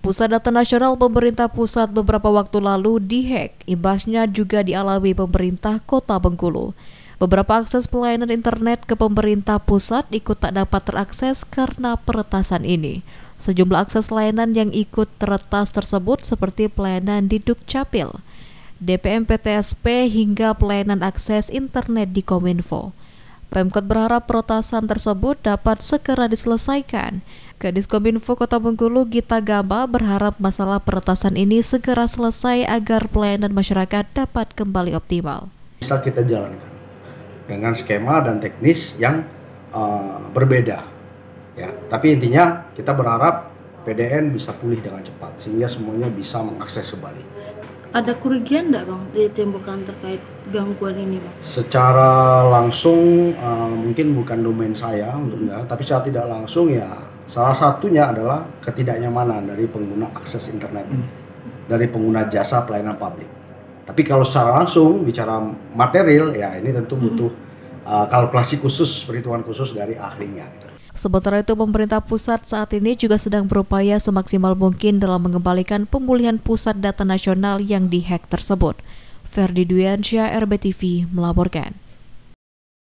Pusat Data Nasional Pemerintah Pusat beberapa waktu lalu dihack, imbasnya juga dialami pemerintah Kota Bengkulu. Beberapa akses pelayanan internet ke pemerintah pusat ikut tak dapat terakses karena peretasan ini. Sejumlah akses layanan yang ikut teretas tersebut seperti pelayanan di Dukcapil, DPM PTSP hingga pelayanan akses internet di Kominfo. Pemkot berharap peretasan tersebut dapat segera diselesaikan. Kominfo Kota Bengkulu Gita Gaba berharap masalah peretasan ini segera selesai agar pelayanan masyarakat dapat kembali optimal. Bisa kita jalankan dengan skema dan teknis yang uh, berbeda. Ya, tapi intinya kita berharap PDN bisa pulih dengan cepat sehingga semuanya bisa mengakses kembali ada kerugian nggak bang di terkait gangguan ini bang? Secara langsung uh, mungkin bukan domain saya untuk untungnya, tapi secara tidak langsung ya salah satunya adalah ketidaknyamanan dari pengguna akses internet, hmm. dari pengguna jasa pelayanan publik. Tapi kalau secara langsung bicara material ya ini tentu hmm. butuh Eh, kalau kalkulasi khusus, perhitungan khusus dari ahlinya. Gitu. Sementara itu, pemerintah pusat saat ini juga sedang berupaya semaksimal mungkin dalam mengembalikan pemulihan pusat data nasional yang dihack tersebut. Ferdi Duyansyah, RBTV, melaporkan.